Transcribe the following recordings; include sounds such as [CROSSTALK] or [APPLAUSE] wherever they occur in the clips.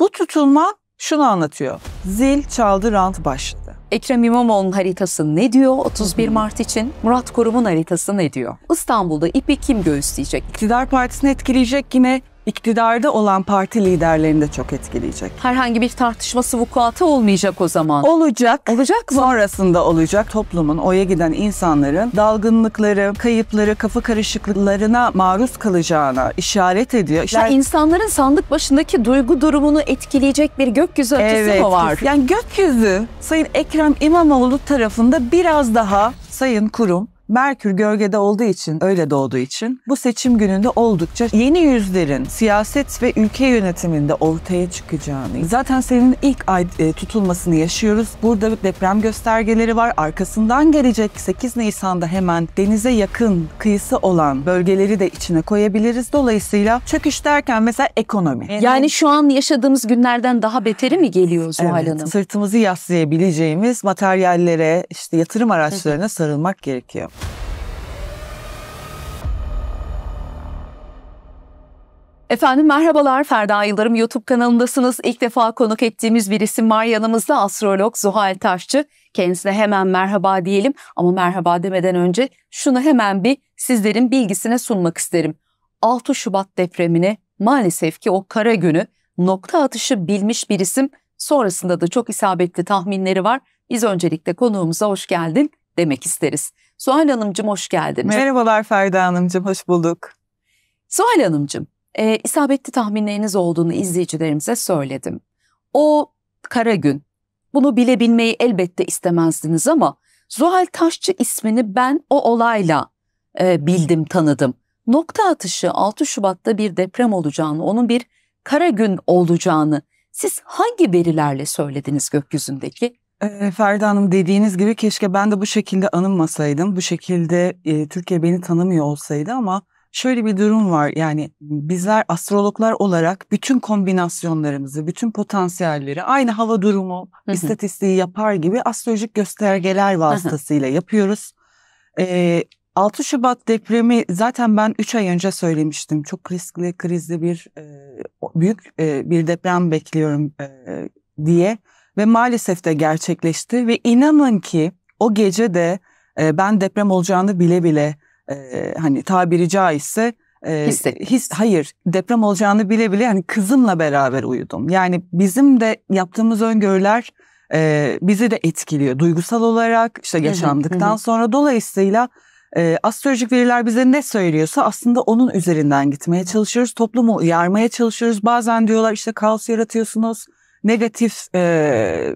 Bu tutulma şunu anlatıyor. Zil çaldı rant başladı. Ekrem İmamoğlu'nun haritası ne diyor 31 Mart için? Murat Kurum'un haritası ne diyor? İstanbul'da ipi kim göğüsleyecek? İktidar partisini etkileyecek yine iktidarda olan parti liderlerini de çok etkileyecek. Herhangi bir tartışması vukuatı olmayacak o zaman. Olacak. Olacak mı? Sonrasında olacak. Toplumun oya giden insanların dalgınlıkları, kayıpları, kafa karışıklıklarına maruz kalacağına işaret ediyor. İşte yani insanların sandık başındaki duygu durumunu etkileyecek bir gökyüzü ötesi evet, mi var? Yani gökyüzü Sayın Ekrem İmamoğlu tarafında biraz daha Sayın Kurum Merkür gölgede olduğu için, öyle doğduğu için bu seçim gününde oldukça yeni yüzlerin siyaset ve ülke yönetiminde ortaya çıkacağını. Zaten senin ilk ay e, tutulmasını yaşıyoruz. Burada deprem göstergeleri var. Arkasından gelecek 8 Nisan'da hemen denize yakın kıyısı olan bölgeleri de içine koyabiliriz. Dolayısıyla çöküş derken mesela ekonomi. Yani, yani şu an yaşadığımız günlerden daha beteri mi geliyor Zuhal evet, Hanım? Sırtımızı yaslayabileceğimiz materyallere, işte yatırım araçlarına sarılmak gerekiyor. Efendim merhabalar Ferda Yıldırım YouTube kanalındasınız. İlk defa konuk ettiğimiz bir isim var yanımızda astrolog Zuhal Taşçı. Kendisine hemen merhaba diyelim ama merhaba demeden önce şunu hemen bir sizlerin bilgisine sunmak isterim. 6 Şubat depremini maalesef ki o kara günü nokta atışı bilmiş bir isim sonrasında da çok isabetli tahminleri var. Biz öncelikle konuğumuza hoş geldin demek isteriz. Suhal Hanımcığım hoş geldiniz. Merhabalar Ferda Hanımcığım, hoş bulduk. Suhal Hanımcığım, e, isabetli tahminleriniz olduğunu izleyicilerimize söyledim. O kara gün, bunu bilebilmeyi elbette istemezdiniz ama Zuhal Taşçı ismini ben o olayla e, bildim, tanıdım. Nokta atışı 6 Şubat'ta bir deprem olacağını, onun bir kara gün olacağını siz hangi verilerle söylediniz gökyüzündeki? Ee, Ferda Hanım dediğiniz gibi keşke ben de bu şekilde anılmasaydım. Bu şekilde e, Türkiye beni tanımıyor olsaydı ama şöyle bir durum var. Yani bizler astrologlar olarak bütün kombinasyonlarımızı, bütün potansiyelleri aynı hava durumu, istatistiği yapar gibi astrolojik göstergeler vasıtasıyla yapıyoruz. Ee, 6 Şubat depremi zaten ben 3 ay önce söylemiştim. Çok riskli, krizli bir e, büyük e, bir deprem bekliyorum e, diye ve maalesef de gerçekleşti ve inanın ki o gece de e, ben deprem olacağını bile bile e, hani tabiri caizse e, his hayır deprem olacağını bile bile hani kızımla beraber uyudum. Yani bizim de yaptığımız öngörüler e, bizi de etkiliyor duygusal olarak işte yaşandıktan sonra dolayısıyla e, astrolojik veriler bize ne söylüyorsa aslında onun üzerinden gitmeye çalışıyoruz. Toplumu uyarmaya çalışıyoruz. Bazen diyorlar işte kaos yaratıyorsunuz negatif e,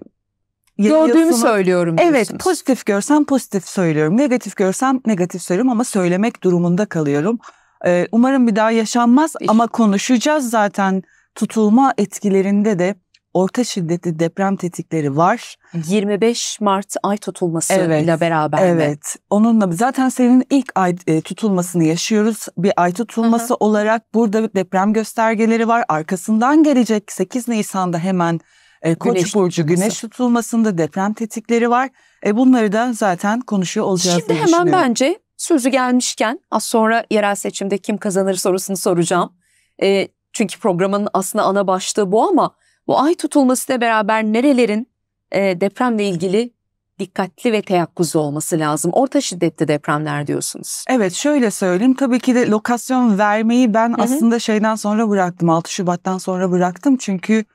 gördüğümü yasını, söylüyorum. Diyorsunuz. Evet, pozitif görsem pozitif söylüyorum. Negatif görsem negatif söylüyorum ama söylemek durumunda kalıyorum. Ee, umarım bir daha yaşanmaz İş. ama konuşacağız zaten tutulma etkilerinde de orta şiddetli deprem tetikleri var. 25 Mart ay tutulmasıyla evet, beraber Evet. Mi? Onunla zaten senin ilk ay e, tutulmasını yaşıyoruz. Bir ay tutulması Aha. olarak burada deprem göstergeleri var. Arkasından gelecek 8 Nisan'da hemen e, Koç güneş burcu tutulması. güneş tutulmasında deprem tetikleri var. E bunları da zaten konuşuyor olacağız Şimdi hemen bence sözü gelmişken az sonra yerel seçimde kim kazanır sorusunu soracağım. E, çünkü programın aslında ana başlığı bu ama bu ay tutulmasıyla beraber nerelerin e, depremle ilgili dikkatli ve teyakkuzlu olması lazım. Orta şiddetli depremler diyorsunuz. Evet şöyle söyleyeyim. Tabii ki de lokasyon vermeyi ben Hı-hı. aslında şeyden sonra bıraktım. 6 Şubat'tan sonra bıraktım. Çünkü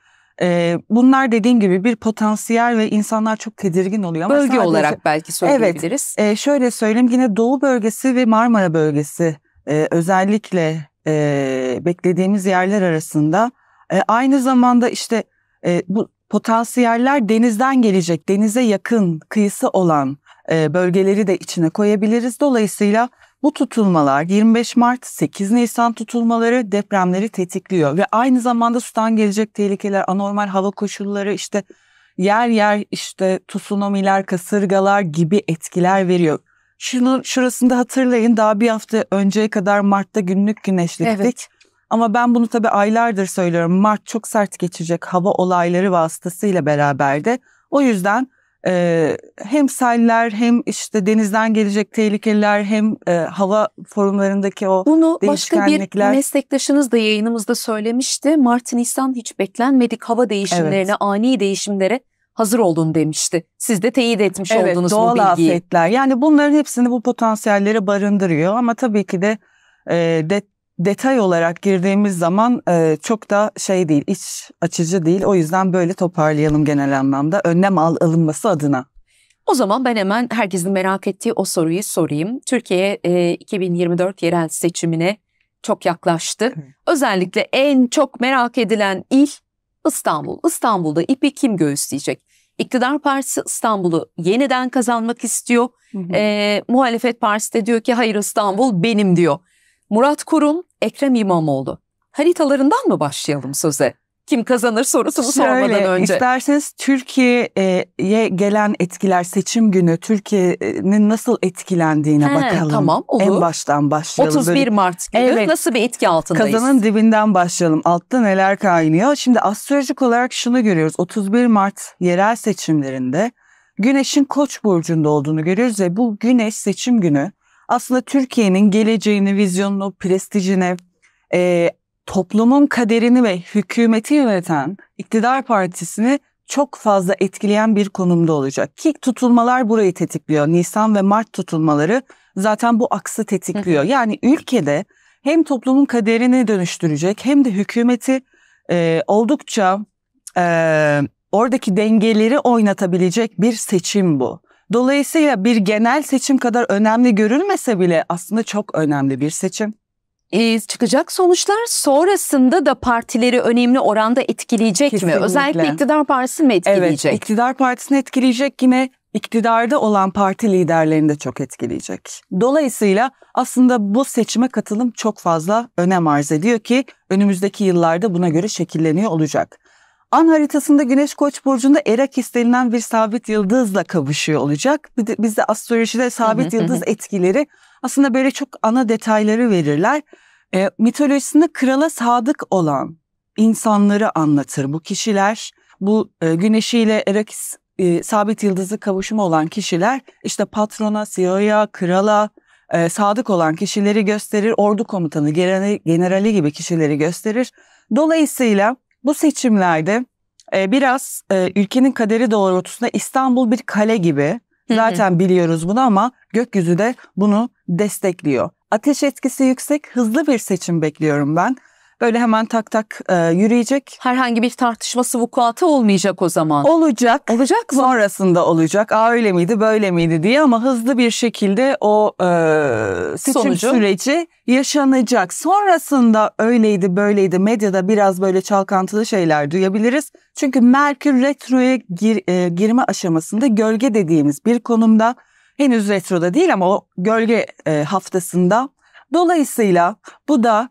e, bunlar dediğim gibi bir potansiyel ve insanlar çok tedirgin oluyor. Ama Bölge sadece, olarak belki söyleyebiliriz. Evet e, şöyle söyleyeyim yine Doğu bölgesi ve Marmara bölgesi e, özellikle e, beklediğimiz yerler arasında e, aynı zamanda işte e, bu potansiyeller denizden gelecek, denize yakın, kıyısı olan e, bölgeleri de içine koyabiliriz. Dolayısıyla bu tutulmalar 25 Mart, 8 Nisan tutulmaları depremleri tetikliyor ve aynı zamanda sudan gelecek tehlikeler, anormal hava koşulları işte yer yer işte tsunamiler, kasırgalar gibi etkiler veriyor. Şunu şurasında hatırlayın daha bir hafta önceye kadar Mart'ta günlük güneşliktik. Evet. Ama ben bunu tabii aylardır söylüyorum. Mart çok sert geçecek hava olayları vasıtasıyla beraber de. O yüzden e, hem seller hem işte denizden gelecek tehlikeler hem e, hava forumlarındaki o Bunu başka bir meslektaşınız da yayınımızda söylemişti. Mart Nisan hiç beklenmedik hava değişimlerine, evet. ani değişimlere hazır olduğunu demişti. Siz de teyit etmiş evet, oldunuz bu bilgiyi. Doğal afetler yani bunların hepsini bu potansiyelleri barındırıyor ama tabii ki de e, de, detay olarak girdiğimiz zaman e, çok da şey değil, iç açıcı değil. O yüzden böyle toparlayalım genel anlamda önlem al, alınması adına. O zaman ben hemen herkesin merak ettiği o soruyu sorayım. Türkiye e, 2024 yerel seçimine çok yaklaştı. Özellikle en çok merak edilen il İstanbul. İstanbul'da ipi kim göğüsleyecek? İktidar Partisi İstanbul'u yeniden kazanmak istiyor. Hı hı. E, muhalefet partisi de diyor ki hayır İstanbul benim diyor. Murat Kurum, Ekrem İmamoğlu. Haritalarından mı başlayalım söze? Kim kazanır sorusunu Şöyle, sormadan önce. İsterseniz Türkiye'ye gelen etkiler seçim günü Türkiye'nin nasıl etkilendiğine He, bakalım. Tamam olur. En baştan başlayalım. 31 Mart günü evet. nasıl bir etki altındayız? Kazanın dibinden başlayalım. Altta neler kaynıyor? Şimdi astrolojik olarak şunu görüyoruz. 31 Mart yerel seçimlerinde Güneş'in Koç burcunda olduğunu görüyoruz ve bu Güneş seçim günü aslında Türkiye'nin geleceğini, vizyonunu, prestijini, e, toplumun kaderini ve hükümeti yöneten iktidar partisini çok fazla etkileyen bir konumda olacak. Ki tutulmalar burayı tetikliyor. Nisan ve Mart tutulmaları zaten bu aksı tetikliyor. Yani ülkede hem toplumun kaderini dönüştürecek hem de hükümeti e, oldukça e, oradaki dengeleri oynatabilecek bir seçim bu. Dolayısıyla bir genel seçim kadar önemli görülmese bile aslında çok önemli bir seçim. Ee, çıkacak sonuçlar sonrasında da partileri önemli oranda etkileyecek Kesinlikle. mi? Özellikle iktidar partisini mi etkileyecek? Evet, iktidar partisini etkileyecek yine iktidarda olan parti liderlerini de çok etkileyecek. Dolayısıyla aslında bu seçime katılım çok fazla önem arz ediyor ki önümüzdeki yıllarda buna göre şekilleniyor olacak. An haritasında Güneş Koç burcunda Erakis istenilen bir sabit yıldızla kavuşuyor olacak. Bizde astrolojide sabit yıldız etkileri aslında böyle çok ana detayları verirler. E, mitolojisinde krala sadık olan insanları anlatır bu kişiler. Bu e, güneşiyle Erakis e, sabit yıldızı kavuşumu olan kişiler işte patrona, CEO'ya, krala e, sadık olan kişileri gösterir. Ordu komutanı, generali, generali gibi kişileri gösterir. Dolayısıyla bu seçimlerde e, biraz e, ülkenin kaderi doğrultusunda İstanbul bir kale gibi. Zaten biliyoruz bunu ama gökyüzü de bunu destekliyor. Ateş etkisi yüksek, hızlı bir seçim bekliyorum ben böyle hemen tak tak e, yürüyecek. Herhangi bir tartışması vukuatı olmayacak o zaman. Olacak. Olacak mı? Sonrasında olacak. Aa öyle miydi böyle miydi diye ama hızlı bir şekilde o e, seçim Sonucu. süreci yaşanacak. Sonrasında öyleydi böyleydi medyada biraz böyle çalkantılı şeyler duyabiliriz. Çünkü Merkür retroya gir, e, girme aşamasında gölge dediğimiz bir konumda henüz retroda değil ama o gölge e, haftasında Dolayısıyla bu da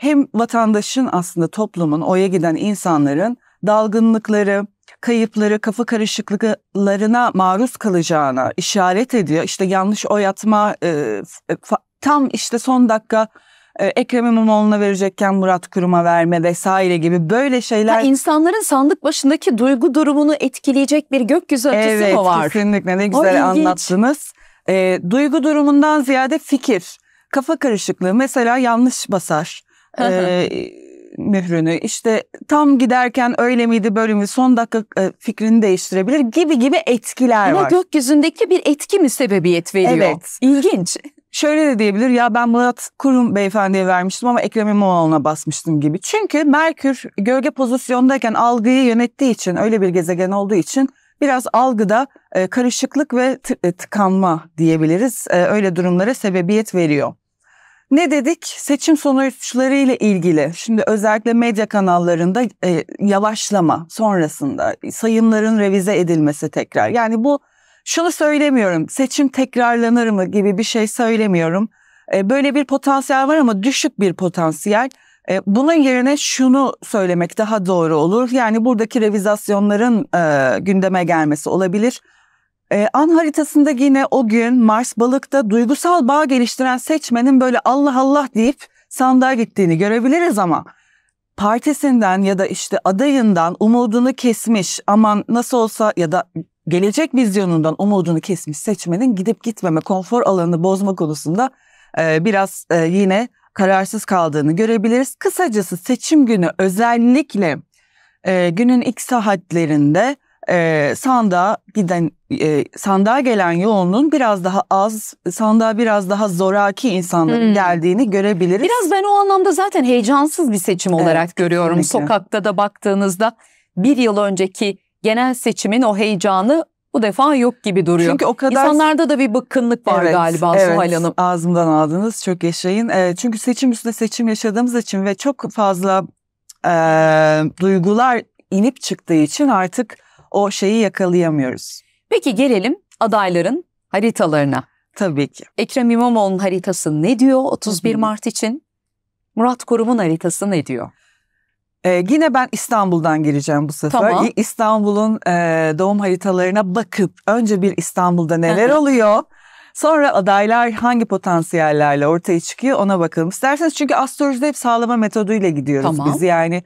hem vatandaşın aslında toplumun, oya giden insanların dalgınlıkları, kayıpları, kafa karışıklıklarına maruz kalacağına işaret ediyor. İşte yanlış oy atma, e, e, fa, tam işte son dakika e, Ekrem İmamoğlu'na verecekken Murat Kurum'a verme vesaire gibi böyle şeyler. Ha, insanların sandık başındaki duygu durumunu etkileyecek bir gökyüzü ötesi evet, mi var? Evet kesinlikle ne güzel o anlattınız. E, duygu durumundan ziyade fikir, kafa karışıklığı mesela yanlış basar e, mührünü. İşte tam giderken öyle miydi böyle mi son dakika e, fikrini değiştirebilir gibi gibi etkiler Yine var. gökyüzündeki bir etki mi sebebiyet veriyor? Evet. İlginç. Şöyle de diyebilir ya ben Murat Kurum beyefendiye vermiştim ama Ekrem İmamoğlu'na basmıştım gibi. Çünkü Merkür gölge pozisyondayken algıyı yönettiği için öyle bir gezegen olduğu için biraz algıda karışıklık ve e, tıkanma diyebiliriz. öyle durumlara sebebiyet veriyor. Ne dedik? Seçim sonuçları ile ilgili. Şimdi özellikle medya kanallarında e, yavaşlama sonrasında sayımların revize edilmesi tekrar. Yani bu şunu söylemiyorum. Seçim tekrarlanır mı gibi bir şey söylemiyorum. E, böyle bir potansiyel var ama düşük bir potansiyel. E, bunun yerine şunu söylemek daha doğru olur. Yani buradaki revizasyonların e, gündeme gelmesi olabilir ee, an haritasında yine o gün Mars balıkta duygusal bağ geliştiren seçmenin böyle Allah Allah deyip sandığa gittiğini görebiliriz ama partisinden ya da işte adayından umudunu kesmiş aman nasıl olsa ya da gelecek vizyonundan umudunu kesmiş seçmenin gidip gitmeme konfor alanını bozma konusunda e, biraz e, yine kararsız kaldığını görebiliriz. Kısacası seçim günü özellikle e, günün ilk saatlerinde e, sandığa giden e, sandığa gelen yolunun biraz daha az, sandığa biraz daha zoraki insanların hmm. geldiğini görebiliriz. Biraz ben o anlamda zaten heyecansız bir seçim evet, olarak görüyorum. Kesinlikle. Sokakta da baktığınızda bir yıl önceki genel seçimin o heyecanı bu defa yok gibi duruyor. Çünkü o kadar insanlarda da bir bıkkınlık var evet, galiba evet, Suhal Hanım. Ağzımdan aldınız çok yaşayın. E, çünkü seçim üstüne seçim yaşadığımız için ve çok fazla e, duygular inip çıktığı için artık o şeyi yakalayamıyoruz. Peki gelelim adayların haritalarına. Tabii ki. Ekrem İmamoğlu'nun haritası ne diyor 31 Hı-hı. Mart için? Murat Kurum'un haritası ne diyor? Ee, yine ben İstanbul'dan gireceğim bu sefer. Tamam. İstanbul'un e, doğum haritalarına bakıp önce bir İstanbul'da neler oluyor, sonra adaylar hangi potansiyellerle ortaya çıkıyor ona bakalım. İsterseniz çünkü astrolojide hep sağlama metoduyla gidiyoruz tamam. biz yani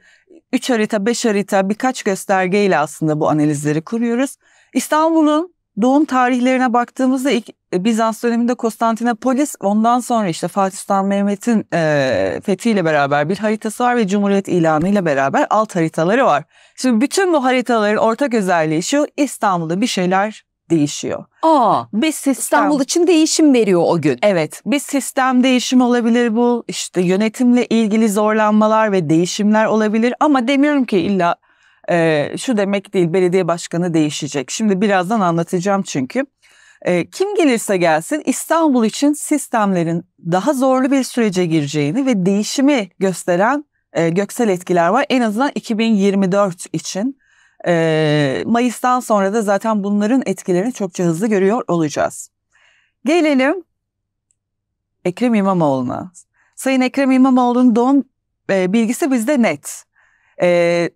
3 harita, 5 harita birkaç göstergeyle aslında bu analizleri kuruyoruz. İstanbul'un doğum tarihlerine baktığımızda ilk e, Bizans döneminde Konstantinopolis ondan sonra işte Fatih Sultan Mehmet'in e, fethiyle beraber bir haritası var ve Cumhuriyet ilanıyla beraber alt haritaları var. Şimdi bütün bu haritaların ortak özelliği şu İstanbul'da bir şeyler değişiyor. Aa, bir sistem. İstanbul için değişim veriyor o gün. Evet, bir sistem değişim olabilir bu. İşte yönetimle ilgili zorlanmalar ve değişimler olabilir. Ama demiyorum ki illa e, şu demek değil belediye başkanı değişecek. Şimdi birazdan anlatacağım çünkü. E, kim gelirse gelsin İstanbul için sistemlerin daha zorlu bir sürece gireceğini ve değişimi gösteren e, göksel etkiler var. En azından 2024 için e, Mayıs'tan sonra da zaten bunların etkilerini çokça hızlı görüyor olacağız. Gelelim Ekrem İmamoğlu'na. Sayın Ekrem İmamoğlu'nun doğum e, bilgisi bizde net. E,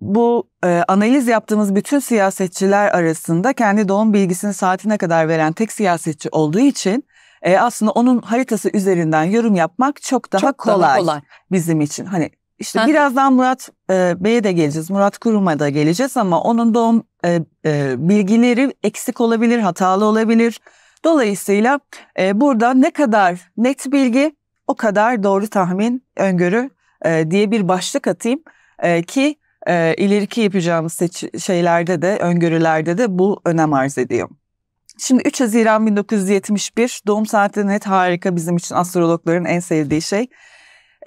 bu e, analiz yaptığımız bütün siyasetçiler arasında kendi doğum bilgisini saatine kadar veren tek siyasetçi olduğu için e, aslında onun haritası üzerinden yorum yapmak çok daha çok kolay, daha kolay bizim için. Hani işte birazdan Murat e, Bey'e de geleceğiz. Murat Kurum'a da geleceğiz ama onun doğum e, e, bilgileri eksik olabilir, hatalı olabilir. Dolayısıyla e, burada ne kadar net bilgi o kadar doğru tahmin, öngörü e, diye bir başlık atayım e, ki e, ileriki yapacağımız şeylerde de öngörülerde de bu önem arz ediyor. Şimdi 3 Haziran 1971 doğum saati net harika bizim için astrologların en sevdiği şey.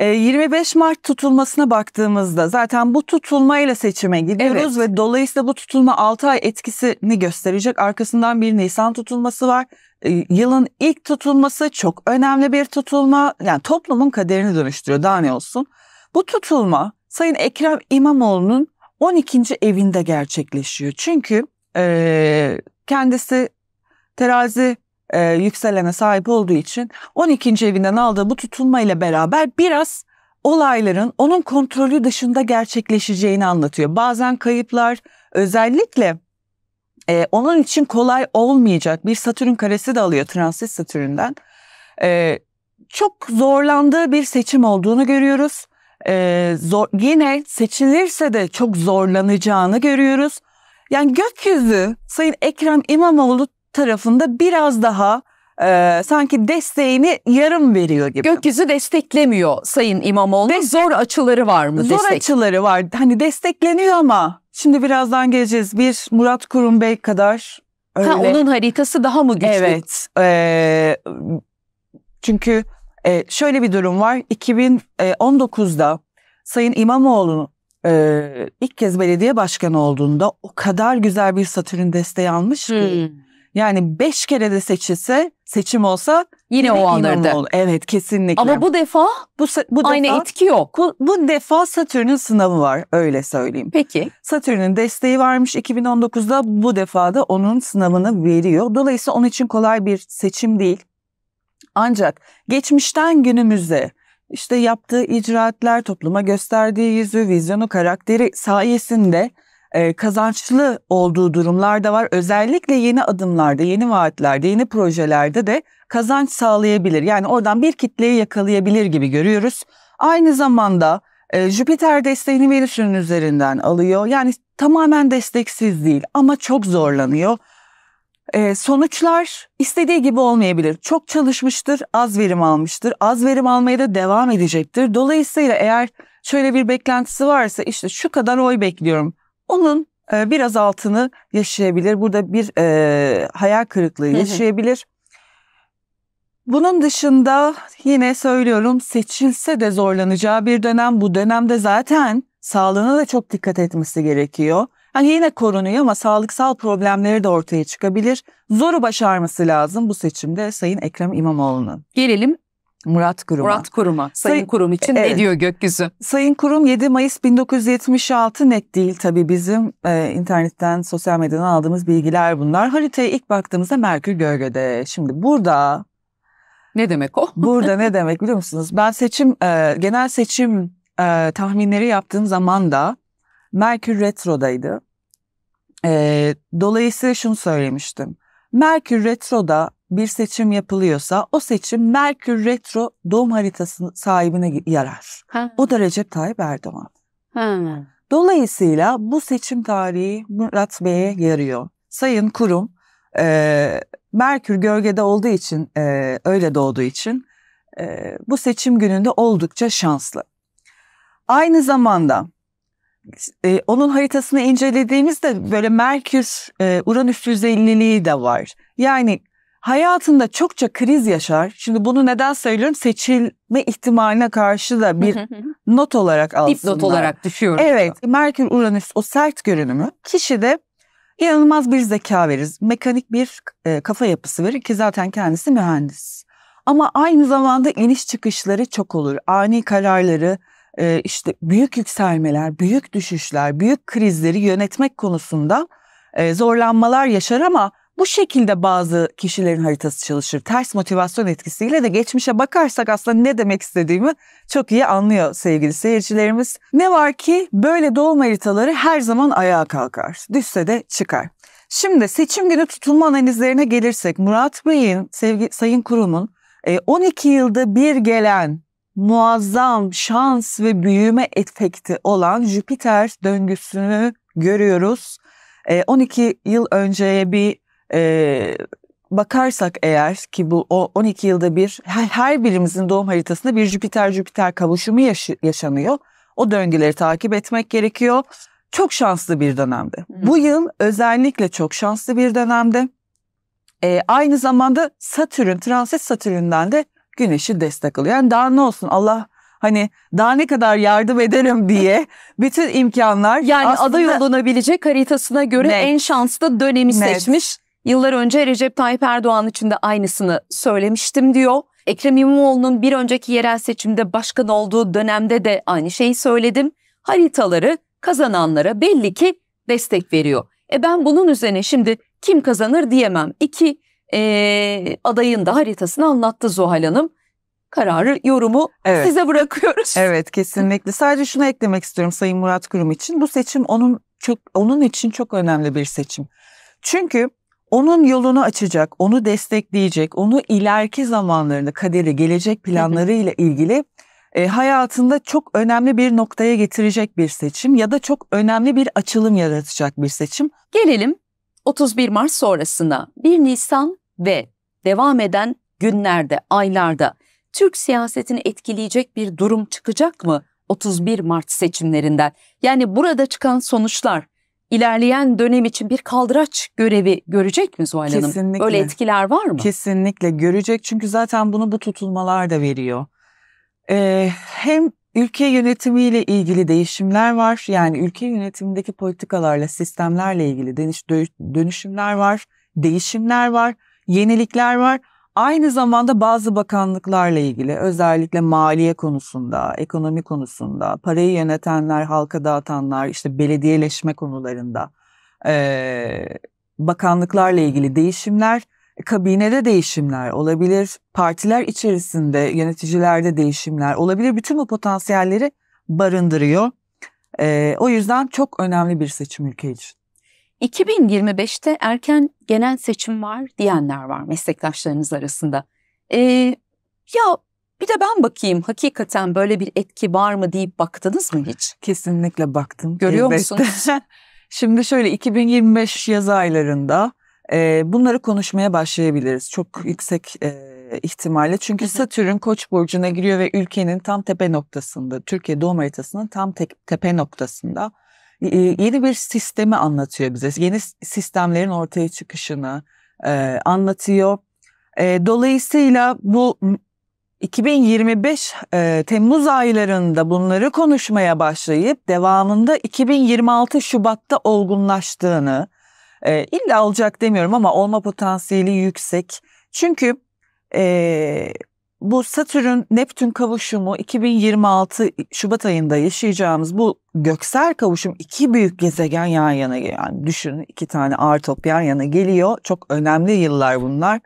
25 ee, Mart tutulmasına baktığımızda zaten bu tutulmayla seçime gidiyoruz evet. ve dolayısıyla bu tutulma 6 ay etkisini gösterecek. Arkasından bir Nisan tutulması var. Ee, yılın ilk tutulması çok önemli bir tutulma. Yani toplumun kaderini dönüştürüyor daha ne olsun. Bu tutulma Sayın Ekrem İmamoğlu'nun 12. evinde gerçekleşiyor. Çünkü e, kendisi terazi e, yükselene sahip olduğu için 12. evinden aldığı bu tutulma ile beraber biraz olayların onun kontrolü dışında gerçekleşeceğini anlatıyor. Bazen kayıplar özellikle e, onun için kolay olmayacak bir Satürn karesi de alıyor transit Satürn'den. E, çok zorlandığı bir seçim olduğunu görüyoruz. E, zor, yine seçilirse de çok zorlanacağını görüyoruz. Yani gökyüzü Sayın Ekrem İmamoğlu tarafında biraz daha e, sanki desteğini yarım veriyor gibi. Gökyüzü desteklemiyor Sayın İmamoğlu. Des- zor açıları var mı? Zor destek? açıları var. Hani destekleniyor ama şimdi birazdan geleceğiz. Bir Murat Kurum Bey kadar öyle. Ha, onun haritası daha mı güçlü? Evet. E, çünkü e, şöyle bir durum var. 2019'da e, Sayın İmamoğlu e, ilk kez belediye başkanı olduğunda o kadar güzel bir satürn desteği almış ki. Hmm yani beş kere de seçilse seçim olsa yine, o alırdı. Evet kesinlikle. Ama bu defa bu bu aynı defa, etki yok. Bu, bu defa Satürn'ün sınavı var öyle söyleyeyim. Peki. Satürn'ün desteği varmış 2019'da bu defa da onun sınavını veriyor. Dolayısıyla onun için kolay bir seçim değil. Ancak geçmişten günümüze işte yaptığı icraatlar, topluma gösterdiği yüzü, vizyonu, karakteri sayesinde e, kazançlı olduğu durumlar da var. Özellikle yeni adımlarda, yeni vaatlerde, yeni projelerde de kazanç sağlayabilir. Yani oradan bir kitleyi yakalayabilir gibi görüyoruz. Aynı zamanda e, Jüpiter desteğini Venüs'ün üzerinden alıyor. Yani tamamen desteksiz değil ama çok zorlanıyor. E, sonuçlar istediği gibi olmayabilir. Çok çalışmıştır, az verim almıştır. Az verim almaya da devam edecektir. Dolayısıyla eğer şöyle bir beklentisi varsa işte şu kadar oy bekliyorum onun e, biraz altını yaşayabilir. Burada bir e, hayal kırıklığı yaşayabilir. Bunun dışında yine söylüyorum seçilse de zorlanacağı bir dönem. Bu dönemde zaten sağlığına da çok dikkat etmesi gerekiyor. Hani yine korunuyor ama sağlıksal problemleri de ortaya çıkabilir. Zoru başarması lazım bu seçimde Sayın Ekrem İmamoğlu'nun. Gelelim Murat Kurum'a. Murat Kurum'a. Sayın, Sayın Kurum için evet. ne diyor gökyüzü? Sayın Kurum 7 Mayıs 1976 net değil tabii bizim e, internetten, sosyal medyadan aldığımız bilgiler bunlar. Haritaya ilk baktığımızda Merkür Gölge'de. Şimdi burada... Ne demek o? [LAUGHS] burada ne demek biliyor musunuz? Ben seçim, e, genel seçim e, tahminleri yaptığım zaman da Merkür Retro'daydı. E, dolayısıyla şunu söylemiştim. Merkür Retro'da bir seçim yapılıyorsa o seçim Merkür Retro doğum haritası sahibine yarar. Ha. O da Recep Tayyip Erdoğan. Ha. Dolayısıyla bu seçim tarihi Murat Bey'e yarıyor. Sayın kurum e, Merkür gölgede olduğu için e, öyle doğduğu için e, bu seçim gününde oldukça şanslı. Aynı zamanda e, onun haritasını incelediğimizde böyle Merkür e, Uranüs 150'liği de var. Yani hayatında çokça kriz yaşar. Şimdi bunu neden söylüyorum? Seçilme ihtimaline karşı da bir not olarak alsınlar. Dip not olarak düşüyor. Evet. Merkür Uranüs o sert görünümü Kişi de inanılmaz bir zeka verir. Mekanik bir e, kafa yapısı verir ki zaten kendisi mühendis. Ama aynı zamanda iniş çıkışları çok olur. Ani kararları, e, işte büyük yükselmeler, büyük düşüşler, büyük krizleri yönetmek konusunda e, zorlanmalar yaşar ama bu şekilde bazı kişilerin haritası çalışır. Ters motivasyon etkisiyle de geçmişe bakarsak aslında ne demek istediğimi çok iyi anlıyor sevgili seyircilerimiz. Ne var ki böyle doğum haritaları her zaman ayağa kalkar. Düşse de çıkar. Şimdi seçim günü tutulma analizlerine gelirsek Murat Bey'in, sevgi, Sayın Kurum'un 12 e, yılda bir gelen muazzam şans ve büyüme efekti olan Jüpiter döngüsünü görüyoruz. 12 e, yıl önceye bir e, bakarsak eğer ki bu o 12 yılda bir her, birimizin doğum haritasında bir Jüpiter-Jüpiter kavuşumu yaş- yaşanıyor. O döngüleri takip etmek gerekiyor. Çok şanslı bir dönemde. Hmm. Bu yıl özellikle çok şanslı bir dönemde. E, aynı zamanda Satürn, transit Satürn'den de Güneş'i destek alıyor. Yani daha ne olsun Allah hani daha ne kadar yardım ederim [LAUGHS] diye bütün imkanlar. Yani aday olunabilecek haritasına göre net, en şanslı dönemi net, seçmiş Yıllar önce Recep Tayyip Erdoğan için de aynısını söylemiştim diyor. Ekrem İmamoğlu'nun bir önceki yerel seçimde başkan olduğu dönemde de aynı şeyi söyledim. Haritaları kazananlara belli ki destek veriyor. E ben bunun üzerine şimdi kim kazanır diyemem. İki e, adayın da haritasını anlattı Zuhal Hanım kararı, yorumu evet. size bırakıyoruz. Evet, kesinlikle. Sadece şunu eklemek istiyorum Sayın Murat Kurum için. Bu seçim onun çok onun için çok önemli bir seçim. Çünkü onun yolunu açacak, onu destekleyecek, onu ileriki zamanlarında kaderi, gelecek planları ile ilgili e, hayatında çok önemli bir noktaya getirecek bir seçim ya da çok önemli bir açılım yaratacak bir seçim. Gelelim 31 Mart sonrasına 1 Nisan ve devam eden günlerde, aylarda Türk siyasetini etkileyecek bir durum çıkacak mı 31 Mart seçimlerinden? Yani burada çıkan sonuçlar ilerleyen dönem için bir kaldıraç görevi görecek mi Zuhal Hanım? Kesinlikle. Böyle etkiler var mı? Kesinlikle görecek çünkü zaten bunu bu tutulmalar da veriyor. Ee, hem ülke yönetimiyle ilgili değişimler var. Yani ülke yönetimindeki politikalarla, sistemlerle ilgili dönüş, dönüşümler var, değişimler var, yenilikler var. Aynı zamanda bazı bakanlıklarla ilgili özellikle maliye konusunda, ekonomi konusunda, parayı yönetenler, halka dağıtanlar, işte belediyeleşme konularında e, bakanlıklarla ilgili değişimler, e, kabinede değişimler olabilir, partiler içerisinde yöneticilerde değişimler olabilir. Bütün bu potansiyelleri barındırıyor. E, o yüzden çok önemli bir seçim ülke için. 2025'te erken genel seçim var diyenler var meslektaşlarınız arasında. Ee, ya bir de ben bakayım hakikaten böyle bir etki var mı deyip baktınız mı hiç? Kesinlikle baktım. Görüyor elbette. musunuz? [LAUGHS] Şimdi şöyle 2025 yaz aylarında e, bunları konuşmaya başlayabiliriz. Çok yüksek e, ihtimalle. Çünkü Satürn Koç burcuna giriyor ve ülkenin tam tepe noktasında, Türkiye doğum haritasının tam te- tepe noktasında e, yeni bir sistemi anlatıyor bize. Yeni sistemlerin ortaya çıkışını e, anlatıyor. E, dolayısıyla bu 2025 e, Temmuz aylarında bunları konuşmaya başlayıp devamında 2026 Şubat'ta olgunlaştığını e, illa alacak demiyorum ama olma potansiyeli yüksek. Çünkü e, bu Satürn Neptün kavuşumu 2026 Şubat ayında yaşayacağımız bu göksel kavuşum iki büyük gezegen yan yana yani düşünün iki tane ağır top yan yana geliyor. Çok önemli yıllar bunlar.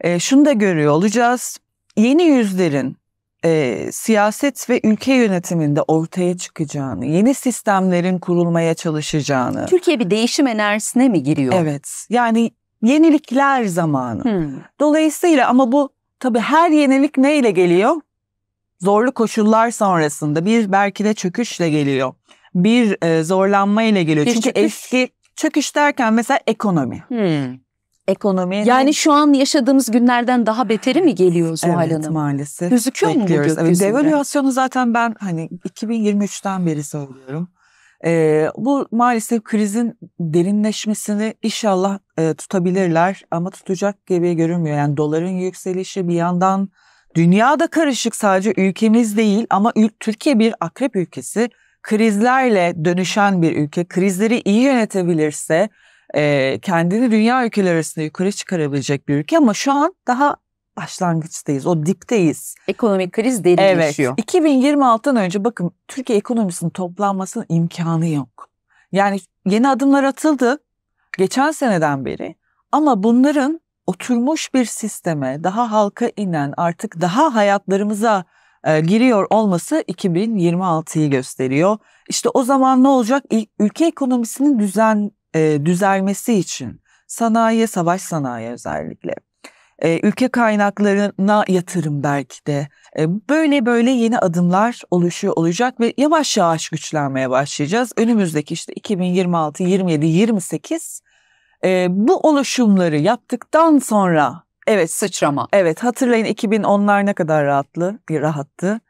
E, şunu da görüyor olacağız. Yeni yüzlerin e, siyaset ve ülke yönetiminde ortaya çıkacağını, yeni sistemlerin kurulmaya çalışacağını. Türkiye bir değişim enerjisine mi giriyor? Evet. Yani yenilikler zamanı. Hmm. Dolayısıyla ama bu Tabii her yenilik neyle geliyor? Zorlu koşullar sonrasında bir belki de çöküşle geliyor. Bir e, zorlanma ile geliyor. Bir Çünkü çöküş. eski çöküş derken mesela ekonomi. Hmm. Ekonomi. Yani şu an yaşadığımız günlerden daha beteri mi geliyor Zuhal evet, Hanım? Evet maalesef. Gözüküyor Bekliyoruz. mu bu gökyüzünde? Evet, devalüasyonu zaten ben hani 2023'ten beri söylüyorum. E, bu maalesef krizin derinleşmesini inşallah e, tutabilirler ama tutacak gibi görünmüyor. Yani doların yükselişi bir yandan dünyada karışık sadece ülkemiz değil ama Türkiye bir akrep ülkesi. Krizlerle dönüşen bir ülke. Krizleri iyi yönetebilirse e, kendini dünya ülkeleri arasında yukarı çıkarabilecek bir ülke ama şu an daha başlangıçtayız. O dipteyiz. Ekonomik kriz derinleşiyor. Evet. 2026'dan önce bakın Türkiye ekonomisinin toplanmasının imkanı yok. Yani yeni adımlar atıldı geçen seneden beri ama bunların oturmuş bir sisteme, daha halka inen, artık daha hayatlarımıza e, giriyor olması 2026'yı gösteriyor. İşte o zaman ne olacak? Ülke ekonomisinin düzen e, düzelmesi için sanayiye, savaş sanayi özellikle e, ülke kaynaklarına yatırım belki de. E, böyle böyle yeni adımlar oluşuyor olacak ve yavaş yavaş güçlenmeye başlayacağız. Önümüzdeki işte 2026, 27, 28 e, bu oluşumları yaptıktan sonra evet sıçrama. Evet hatırlayın 2010'lar ne kadar rahatlı, bir rahattı.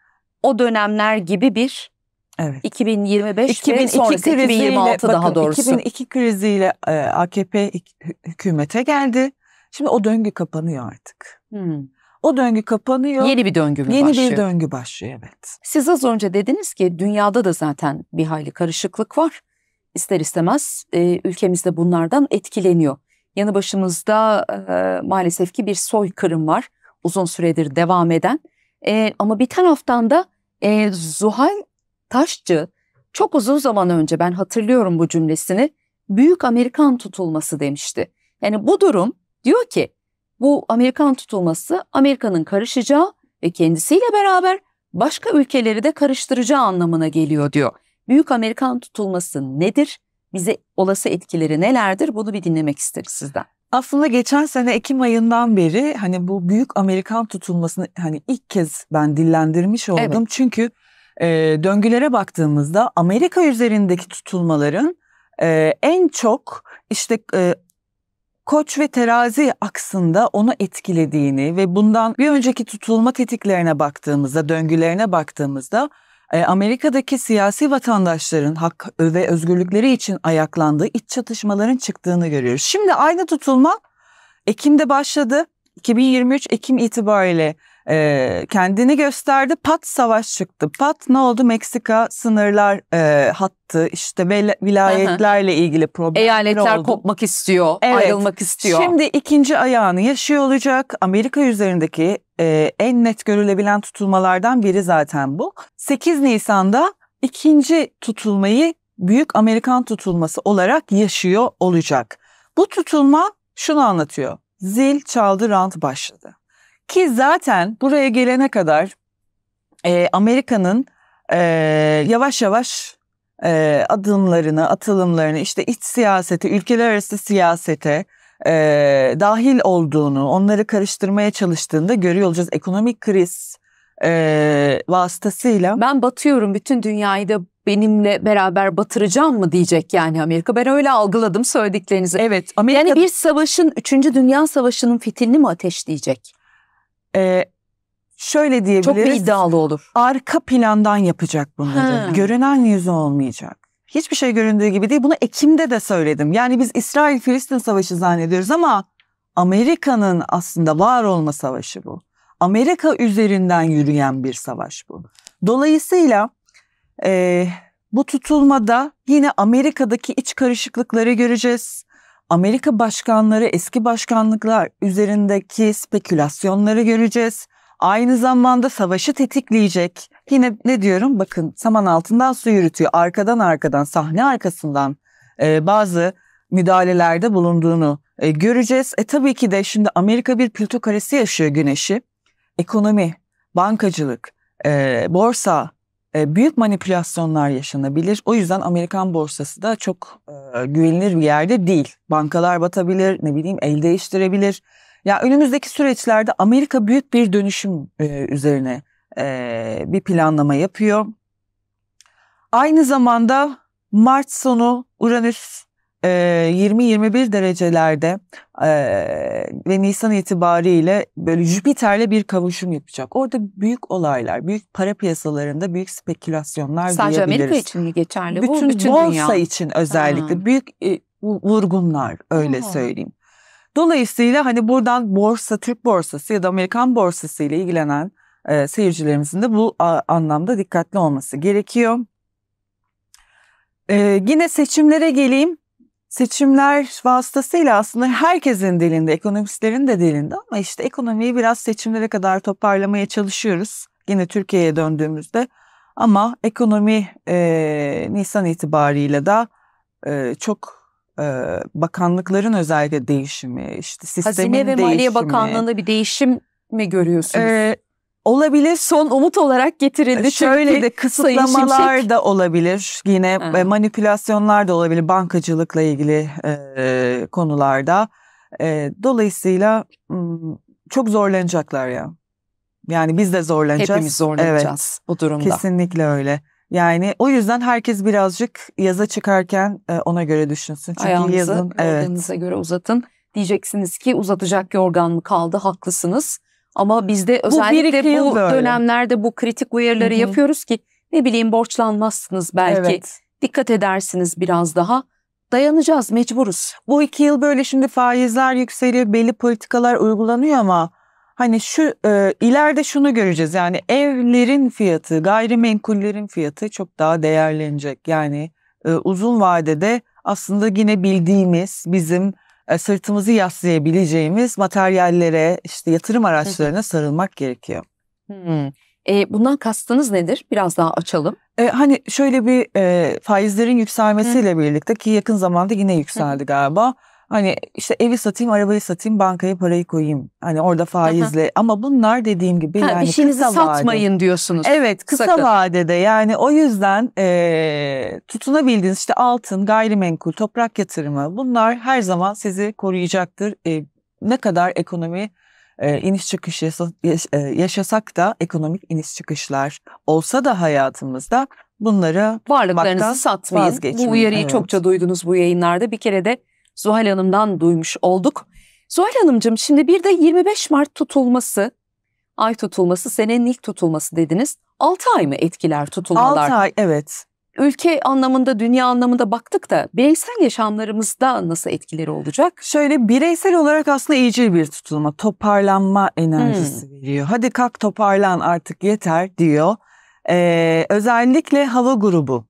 O dönemler gibi bir Evet. 2025 2002 ve sonrası 2026 kriziyle, daha doğrusu. 2002 kriziyle e, AKP e, hükümete geldi. Şimdi o döngü kapanıyor artık. Hmm. O döngü kapanıyor. Yeni bir döngü mü Yeni başlıyor? bir döngü başlıyor evet. Siz az önce dediniz ki dünyada da zaten bir hayli karışıklık var. İster istemez e, ülkemizde bunlardan etkileniyor. Yanı başımızda e, maalesef ki bir soykırım var. Uzun süredir devam eden. E, ama bir taraftan da e, Zuhal Taşçı çok uzun zaman önce ben hatırlıyorum bu cümlesini. Büyük Amerikan tutulması demişti. Yani bu durum Diyor ki bu Amerikan tutulması Amerika'nın karışacağı ve kendisiyle beraber başka ülkeleri de karıştıracağı anlamına geliyor diyor. Büyük Amerikan tutulması nedir? Bize olası etkileri nelerdir? Bunu bir dinlemek isterim sizden. Aslında geçen sene Ekim ayından beri hani bu büyük Amerikan tutulmasını hani ilk kez ben dillendirmiş oldum. Evet. Çünkü e, döngülere baktığımızda Amerika üzerindeki tutulmaların e, en çok işte e, Koç ve terazi aksında onu etkilediğini ve bundan bir önceki tutulma tetiklerine baktığımızda, döngülerine baktığımızda e, Amerika'daki siyasi vatandaşların hak ve özgürlükleri için ayaklandığı iç çatışmaların çıktığını görüyoruz. Şimdi aynı tutulma Ekim'de başladı. 2023 Ekim itibariyle e, kendini gösterdi. Pat savaş çıktı. Pat ne oldu? Meksika sınırlar e, hattı işte vilayetlerle ilgili problemler Eyaletler oldu. kopmak istiyor, evet. ayrılmak istiyor. Şimdi ikinci ayağını yaşıyor olacak. Amerika üzerindeki e, en net görülebilen tutulmalardan biri zaten bu. 8 Nisan'da ikinci tutulmayı Büyük Amerikan tutulması olarak yaşıyor olacak. Bu tutulma şunu anlatıyor. Zil çaldı rant başladı. Ki zaten buraya gelene kadar e, Amerika'nın e, yavaş yavaş e, adımlarını, atılımlarını, işte iç siyasete, ülkeler arası siyasete e, dahil olduğunu, onları karıştırmaya çalıştığında görüyor olacağız. Ekonomik kriz e, vasıtasıyla. Ben batıyorum, bütün dünyayı da benimle beraber batıracağım mı diyecek yani Amerika. Ben öyle algıladım söylediklerinizi. Evet. Amerika... Yani bir savaşın, 3. Dünya Savaşı'nın fitilini mi ateşleyecek? Ee, şöyle diyebiliriz. Çok bir iddialı olur. Arka plandan yapacak bunları. Ha. Görünen yüzü olmayacak. Hiçbir şey göründüğü gibi değil. Bunu Ekim'de de söyledim. Yani biz İsrail-Filistin savaşı zannediyoruz ama Amerika'nın aslında var olma savaşı bu. Amerika üzerinden yürüyen bir savaş bu. Dolayısıyla e, bu tutulmada yine Amerika'daki iç karışıklıkları göreceğiz. Amerika başkanları, eski başkanlıklar üzerindeki spekülasyonları göreceğiz. Aynı zamanda savaşı tetikleyecek. Yine ne diyorum? Bakın saman altından su yürütüyor. Arkadan arkadan, sahne arkasından e, bazı müdahalelerde bulunduğunu e, göreceğiz. E tabii ki de şimdi Amerika bir plütokaresi yaşıyor güneşi. Ekonomi, bankacılık, e, borsa, e, büyük manipülasyonlar yaşanabilir. O yüzden Amerikan borsası da çok e, güvenilir bir yerde değil. Bankalar batabilir, ne bileyim el değiştirebilir. Ya önümüzdeki süreçlerde Amerika büyük bir dönüşüm e, üzerine bir planlama yapıyor. Aynı zamanda Mart sonu Uranüs 20-21 derecelerde ve Nisan itibariyle böyle Jüpiter'le bir kavuşum yapacak. Orada büyük olaylar, büyük para piyasalarında büyük spekülasyonlar Sadece duyabiliriz. Sadece Amerika için mi geçerli bütün bu? Bütün borsa dünya. için özellikle ha. büyük e, vurgunlar öyle ha. söyleyeyim. Dolayısıyla hani buradan borsa, Türk borsası ya da Amerikan borsası ile ilgilenen seyircilerimizin de bu anlamda dikkatli olması gerekiyor. E, yine seçimlere geleyim seçimler vasıtasıyla aslında herkesin dilinde, ekonomistlerin de dilinde ama işte ekonomiyi biraz seçimlere kadar toparlamaya çalışıyoruz. Yine Türkiye'ye döndüğümüzde ama ekonomi e, Nisan itibariyle de e, çok e, bakanlıkların özellikle değişimi, işte sistemin Hazine değişimi. Hazine ve Maliye Bakanlığı'nda bir değişim mi görüyorsunuz? Ee, olabilir son umut olarak getirildi. Şöyle de kısıtlamalar da olabilir. Yine evet. manipülasyonlar da olabilir bankacılıkla ilgili e, konularda. E, dolayısıyla çok zorlanacaklar ya. Yani biz de zorlanacağız. Hepimiz zorlanacağız evet, bu durumda. Kesinlikle öyle. Yani o yüzden herkes birazcık yaza çıkarken e, ona göre düşünsün. Çünkü Ayağınızı yazın, evet. göre uzatın. Diyeceksiniz ki uzatacak yorgan mı kaldı haklısınız. Ama bizde özellikle bu, bu dönemlerde bu kritik uyarıları Hı-hı. yapıyoruz ki ne bileyim borçlanmazsınız belki. Evet. Dikkat edersiniz biraz daha. Dayanacağız mecburuz. Bu iki yıl böyle şimdi faizler yükseliyor, belli politikalar uygulanıyor ama hani şu e, ileride şunu göreceğiz. Yani evlerin fiyatı, gayrimenkullerin fiyatı çok daha değerlenecek. Yani e, uzun vadede aslında yine bildiğimiz bizim e, sırtımızı yaslayabileceğimiz materyallere, işte yatırım araçlarına sarılmak gerekiyor. Hı hmm. E, bundan kastınız nedir? Biraz daha açalım. E, hani şöyle bir e, faizlerin yükselmesiyle Hı. birlikte ki yakın zamanda yine yükseldi Hı. galiba. Hani işte evi satayım, arabayı satayım, bankaya parayı koyayım. Hani orada faizle. Aha. Ama bunlar dediğim gibi ha, yani işinizi kısa satmayın diyorsunuz. Evet, kısa Sakın. vadede yani o yüzden e, tutunabildiğiniz işte altın, gayrimenkul, toprak yatırımı bunlar her zaman sizi koruyacaktır. E, ne kadar ekonomi e, iniş çıkış yasa, yaş, e, yaşasak da ekonomik iniş çıkışlar olsa da hayatımızda bunları varlıklarınızı satmayın. Vazgeçmeyin. Bu uyarıyı evet. çokça duydunuz bu yayınlarda. Bir kere de Zuhal Hanım'dan duymuş olduk. Zuhal Hanımcığım şimdi bir de 25 Mart tutulması, ay tutulması, senenin ilk tutulması dediniz. 6 ay mı etkiler tutulmalar? 6 ay evet. Ülke anlamında, dünya anlamında baktık da bireysel yaşamlarımızda nasıl etkileri olacak? Şöyle bireysel olarak aslında iyicil bir tutulma, toparlanma enerjisi hmm. veriyor. Hadi kalk toparlan artık yeter diyor. Ee, özellikle hava grubu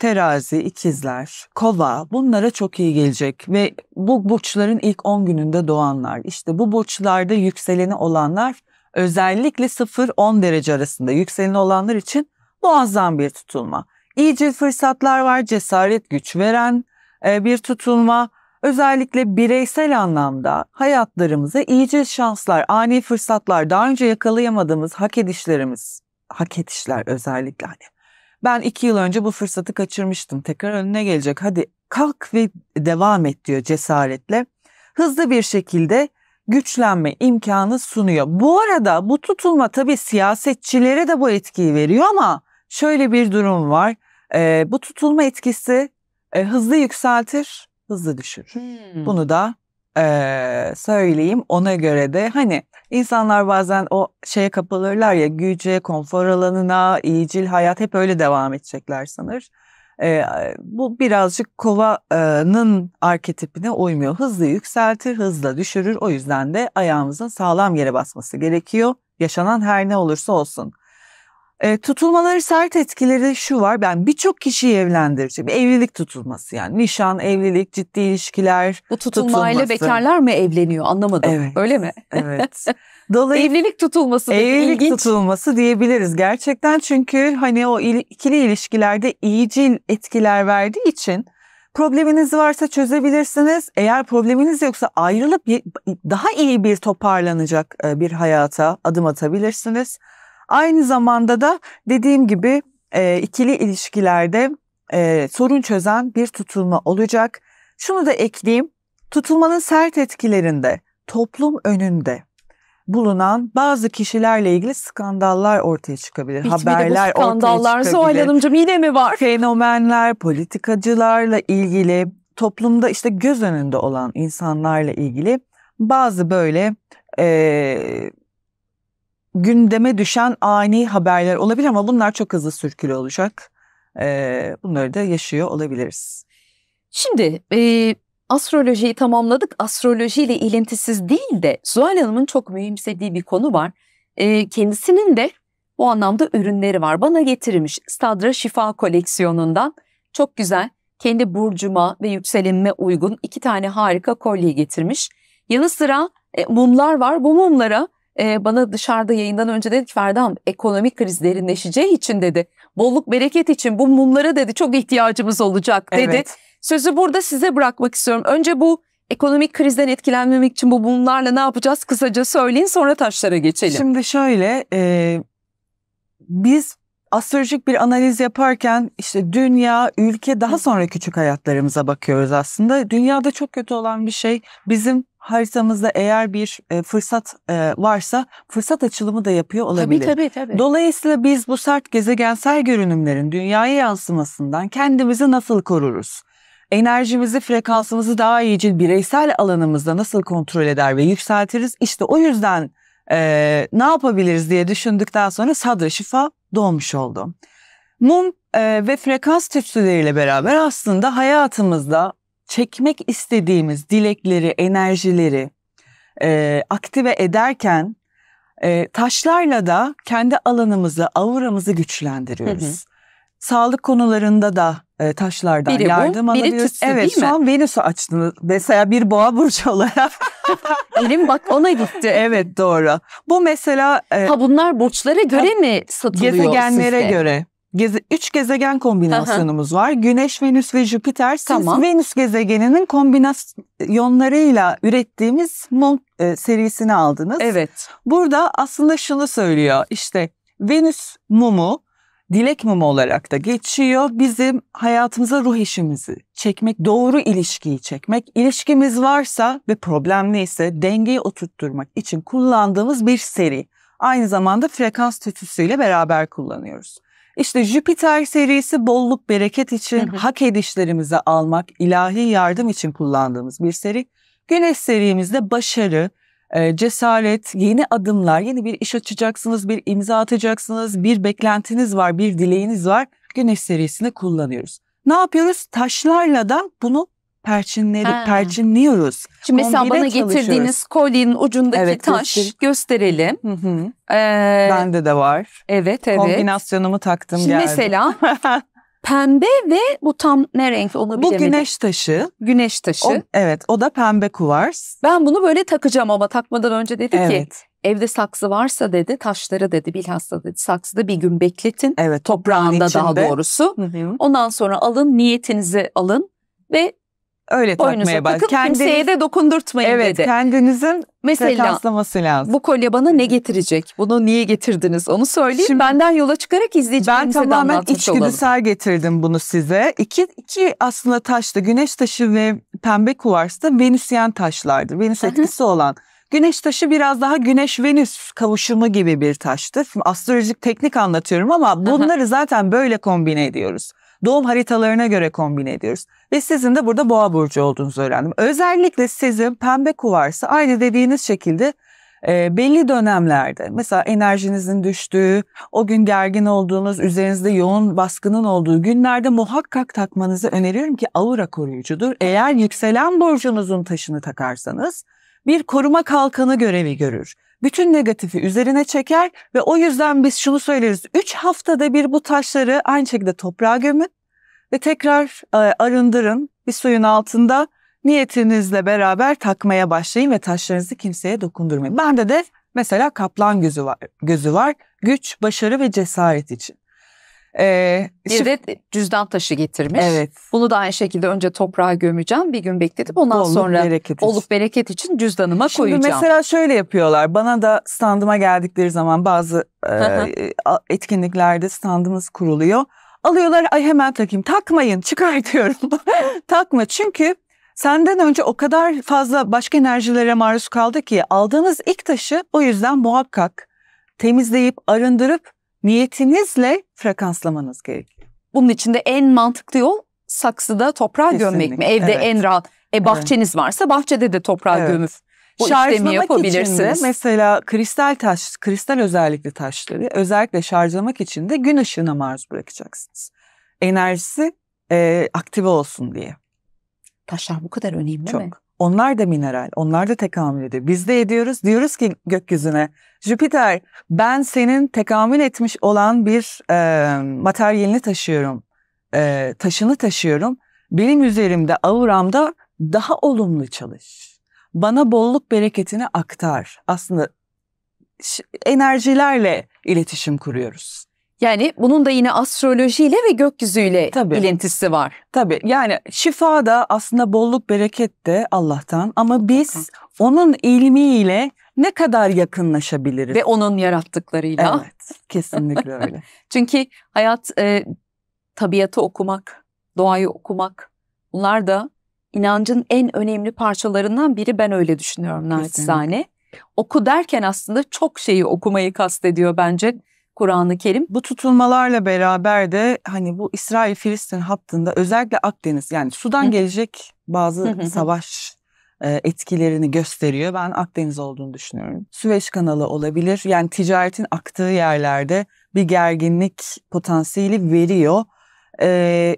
terazi, ikizler, kova bunlara çok iyi gelecek ve bu burçların ilk 10 gününde doğanlar işte bu burçlarda yükseleni olanlar özellikle 0-10 derece arasında yükseleni olanlar için muazzam bir tutulma. İyicil fırsatlar var, cesaret güç veren e, bir tutulma. Özellikle bireysel anlamda hayatlarımıza iyice şanslar, ani fırsatlar, daha önce yakalayamadığımız hak edişlerimiz, hak edişler özellikle hani ben iki yıl önce bu fırsatı kaçırmıştım. Tekrar önüne gelecek. Hadi kalk ve devam et diyor cesaretle. Hızlı bir şekilde güçlenme imkanı sunuyor. Bu arada bu tutulma tabii siyasetçilere de bu etkiyi veriyor ama şöyle bir durum var. E, bu tutulma etkisi e, hızlı yükseltir, hızlı düşürür. Hmm. Bunu da e, söyleyeyim. Ona göre de hani insanlar bazen o şeye kapılırlar ya güce, konfor alanına, iyicil hayat hep öyle devam edecekler sanır. E, bu birazcık kovanın arketipine uymuyor. Hızlı yükseltir, hızla düşürür. O yüzden de ayağımızın sağlam yere basması gerekiyor. Yaşanan her ne olursa olsun. E, tutulmaları sert etkileri şu var. Ben yani birçok kişiyi evlendireceğim. Evlilik tutulması yani. Nişan, evlilik, ciddi ilişkiler Bu tutulmayla bekarlar mı evleniyor anlamadım. Evet, Öyle mi? Evet. [LAUGHS] Dolayısıyla evlilik tutulması evlilik ilginç. tutulması diyebiliriz gerçekten çünkü hani o il, ikili ilişkilerde iyicil etkiler verdiği için probleminiz varsa çözebilirsiniz. Eğer probleminiz yoksa ayrılıp daha iyi bir toparlanacak bir hayata adım atabilirsiniz. Aynı zamanda da dediğim gibi e, ikili ilişkilerde e, sorun çözen bir tutulma olacak. Şunu da ekleyeyim. Tutulmanın sert etkilerinde toplum önünde bulunan bazı kişilerle ilgili skandallar ortaya çıkabilir. Hiç Haberler bu skandallar Zuhal Hanımcığım yine mi var? Fenomenler, politikacılarla ilgili, toplumda işte göz önünde olan insanlarla ilgili bazı böyle e, gündeme düşen ani haberler olabilir ama bunlar çok hızlı sürkülü olacak. E, bunları da yaşıyor olabiliriz. Şimdi e, astrolojiyi tamamladık. Astrolojiyle ilintisiz değil de Zuhal Hanım'ın çok mühimsediği bir konu var. E, kendisinin de bu anlamda ürünleri var. Bana getirmiş Stadra Şifa koleksiyonundan çok güzel kendi burcuma ve yükselenime uygun iki tane harika kolye getirmiş. Yanı sıra e, mumlar var. Bu mumlara e, bana dışarıda yayından önce dedi ki Ferdan ekonomik kriz derinleşeceği için dedi. Bolluk bereket için bu mumlara dedi çok ihtiyacımız olacak dedi. Evet. Sözü burada size bırakmak istiyorum. Önce bu ekonomik krizden etkilenmemek için bu mumlarla ne yapacağız kısaca söyleyin sonra taşlara geçelim. Şimdi şöyle e, biz astrolojik bir analiz yaparken işte dünya, ülke daha sonra küçük hayatlarımıza bakıyoruz aslında. Dünyada çok kötü olan bir şey bizim haritamızda eğer bir e, fırsat e, varsa fırsat açılımı da yapıyor olabilir. Tabii tabii tabii. Dolayısıyla biz bu sert gezegensel görünümlerin dünyaya yansımasından kendimizi nasıl koruruz? Enerjimizi, frekansımızı daha iyice bireysel alanımızda nasıl kontrol eder ve yükseltiriz? İşte o yüzden e, ne yapabiliriz diye düşündükten sonra sadra şifa doğmuş oldu. Mum e, ve frekans tütsüleriyle beraber aslında hayatımızda çekmek istediğimiz dilekleri, enerjileri e, aktive ederken e, taşlarla da kendi alanımızı, auramızı güçlendiriyoruz. Hı hı. Sağlık konularında da e, taşlardan biri yardım bu, biri alabiliyoruz. Tutsu, evet, değil mi? şu an Venüs'ü açtınız. Mesela bir boğa [LAUGHS] burcu olarak. [LAUGHS] Elim bak ona gitti. evet doğru. Bu mesela e, Ha bunlar burçlara göre ha, mi satılıyor? Gezegenlere sizde? göre. Geze, üç gezegen kombinasyonumuz var. Güneş, Venüs ve Jüpiter. Siz tamam. Venüs gezegeninin kombinasyonlarıyla ürettiğimiz mum e, serisini aldınız. Evet. Burada aslında şunu söylüyor. İşte Venüs mumu dilek mumu olarak da geçiyor. Bizim hayatımıza ruh işimizi çekmek, doğru ilişkiyi çekmek, ilişkimiz varsa ve problem neyse dengeyi oturtturmak için kullandığımız bir seri. Aynı zamanda frekans tütüsüyle beraber kullanıyoruz. İşte Jüpiter serisi bolluk bereket için hak edişlerimize almak, ilahi yardım için kullandığımız bir seri. Güneş serimizde başarı, e, cesaret, yeni adımlar, yeni bir iş açacaksınız, bir imza atacaksınız, bir beklentiniz var, bir dileğiniz var. Güneş serisini kullanıyoruz. Ne yapıyoruz? Taşlarla da bunu perçinleri, ha. perçinliyoruz. Şimdi mesela bana getirdiğiniz kolyenin ucundaki evet, taş göster gösterelim. Hı hı. Ee, Bende de var. Evet evet. Kombinasyonumu taktım Şimdi geldi. Mesela [LAUGHS] pembe ve bu tam ne renk onu bilemedim. Bu güneş taşı. Güneş taşı. O, evet o da pembe kuvars. Ben bunu böyle takacağım ama takmadan önce dedi evet. ki evde saksı varsa dedi taşları dedi bilhassa dedi saksıda bir gün bekletin. Evet toprağında içinde. daha doğrusu. Hı hı. Ondan sonra alın niyetinizi alın ve Öyle Boynunuza takmaya baş. Kendiniz, kimseye de dokundurtmayın evet, dedi. Evet kendinizin Mesela lazım. bu kolye bana ne getirecek? Bunu niye getirdiniz? Onu söyleyin. Şimdi, benden yola çıkarak izleyicilerimize Ben tamamen içgüdüsel getirdim bunu size. İki, iki aslında taşta güneş taşı ve pembe kuvars da Venüsyen taşlardır. Venüs etkisi olan. Güneş taşı biraz daha Güneş-Venüs kavuşumu gibi bir taştı astrolojik teknik anlatıyorum ama bunları zaten böyle kombine ediyoruz doğum haritalarına göre kombin ediyoruz. Ve sizin de burada boğa burcu olduğunuzu öğrendim. Özellikle sizin pembe kuvarsı aynı dediğiniz şekilde e, belli dönemlerde mesela enerjinizin düştüğü, o gün gergin olduğunuz, üzerinizde yoğun baskının olduğu günlerde muhakkak takmanızı öneriyorum ki aura koruyucudur. Eğer yükselen burcunuzun taşını takarsanız bir koruma kalkanı görevi görür bütün negatifi üzerine çeker ve o yüzden biz şunu söyleriz. 3 haftada bir bu taşları aynı şekilde toprağa gömün ve tekrar e, arındırın bir suyun altında niyetinizle beraber takmaya başlayın ve taşlarınızı kimseye dokundurmayın. Bende de mesela kaplan gözü var, gözü var. Güç, başarı ve cesaret için. Ee, bir şif- de cüzdan taşı getirmiş. Evet. Bunu da aynı şekilde önce toprağa gömeceğim. Bir gün bekletip ondan Olup sonra bereket oluk için. bereket için cüzdanıma Şimdi koyacağım. Şimdi mesela şöyle yapıyorlar. Bana da standıma geldikleri zaman bazı e, etkinliklerde standımız kuruluyor. Alıyorlar ay hemen takayım. Takmayın Çıkar [LAUGHS] diyorum. Takma çünkü senden önce o kadar fazla başka enerjilere maruz kaldı ki aldığınız ilk taşı o yüzden muhakkak temizleyip arındırıp niyetinizle frekanslamanız gerekiyor. Bunun için de en mantıklı yol saksıda toprağa Kesinlikle. gömmek mi? Evde evet. en rahat. E bahçeniz evet. varsa bahçede de toprağa evet. gömüp bu işlemi yapabilirsiniz. Için de mesela kristal taş, kristal özellikli taşları özellikle şarjlamak için de gün ışığına maruz bırakacaksınız. Enerjisi e, aktive olsun diye. Taşlar bu kadar önemli Çok. mi? Çok. Onlar da mineral, onlar da tekamül ediyor. Biz de ediyoruz. Diyoruz ki gökyüzüne, Jüpiter ben senin tekamül etmiş olan bir e, materyalini taşıyorum. E, taşını taşıyorum. Benim üzerimde, auramda daha olumlu çalış. Bana bolluk bereketini aktar. Aslında enerjilerle iletişim kuruyoruz. Yani bunun da yine astrolojiyle ve gökyüzüyle Tabii. ilintisi var. Tabii yani şifa da aslında bolluk bereket de Allah'tan ama biz onun ilmiyle ne kadar yakınlaşabiliriz? Ve onun yarattıklarıyla. Evet kesinlikle öyle. [LAUGHS] Çünkü hayat e, tabiatı okumak, doğayı okumak bunlar da inancın en önemli parçalarından biri ben öyle düşünüyorum naçizane. Oku derken aslında çok şeyi okumayı kastediyor bence Kur'an-ı Kerim. Bu tutulmalarla beraber de hani bu İsrail-Filistin hattında özellikle Akdeniz yani sudan gelecek bazı savaş e, etkilerini gösteriyor. Ben Akdeniz olduğunu düşünüyorum. Süveyş kanalı olabilir. Yani ticaretin aktığı yerlerde bir gerginlik potansiyeli veriyor. E,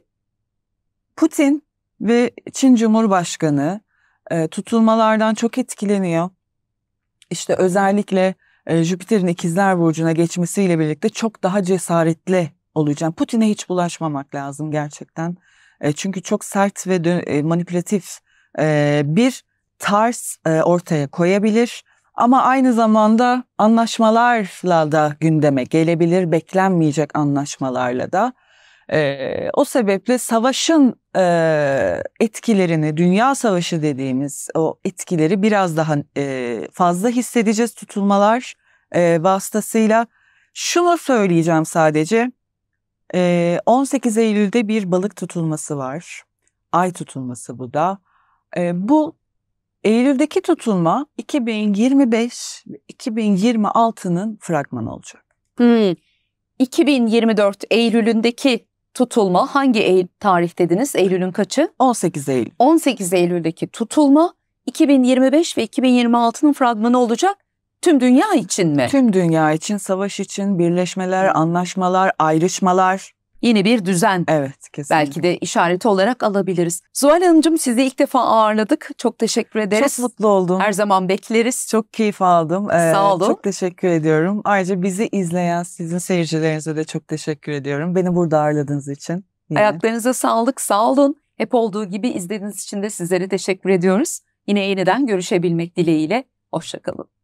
Putin ve Çin Cumhurbaşkanı e, tutulmalardan çok etkileniyor. İşte özellikle e, Jüpiter'in ikizler burcuna geçmesiyle birlikte çok daha cesaretli olacağım. Putin'e hiç bulaşmamak lazım gerçekten. Ee, çünkü çok sert ve e, manipülatif e, bir tarz e, ortaya koyabilir. Ama aynı zamanda anlaşmalarla da gündeme gelebilir, beklenmeyecek anlaşmalarla da. E, o sebeple savaşın e, etkilerini, dünya savaşı dediğimiz o etkileri biraz daha e, fazla hissedeceğiz tutulmalar e, vasıtasıyla. Şunu söyleyeceğim sadece. E, 18 Eylül'de bir balık tutulması var. Ay tutulması bu da. E, bu Eylül'deki tutulma 2025-2026'nın fragmanı olacak. Hmm. 2024 Eylül'ündeki tutulma hangi Eylül, tarih dediniz? Eylül'ün kaçı? 18 Eylül. 18 Eylül'deki tutulma 2025 ve 2026'nın fragmanı olacak. Tüm dünya için mi? Tüm dünya için, savaş için, birleşmeler, anlaşmalar, ayrışmalar yeni bir düzen. Evet kesinlikle. Belki de işaret olarak alabiliriz. Zuhal Hanımcığım sizi ilk defa ağırladık. Çok teşekkür ederiz. Çok mutlu oldum. Her zaman bekleriz. Çok keyif aldım. Ee, Sağ olun. Çok teşekkür ediyorum. Ayrıca bizi izleyen sizin seyircilerinize de çok teşekkür ediyorum. Beni burada ağırladığınız için. Yine. Ayaklarınıza sağlık. Sağ olun. Hep olduğu gibi izlediğiniz için de sizlere teşekkür ediyoruz. Yine yeniden görüşebilmek dileğiyle. Hoşçakalın.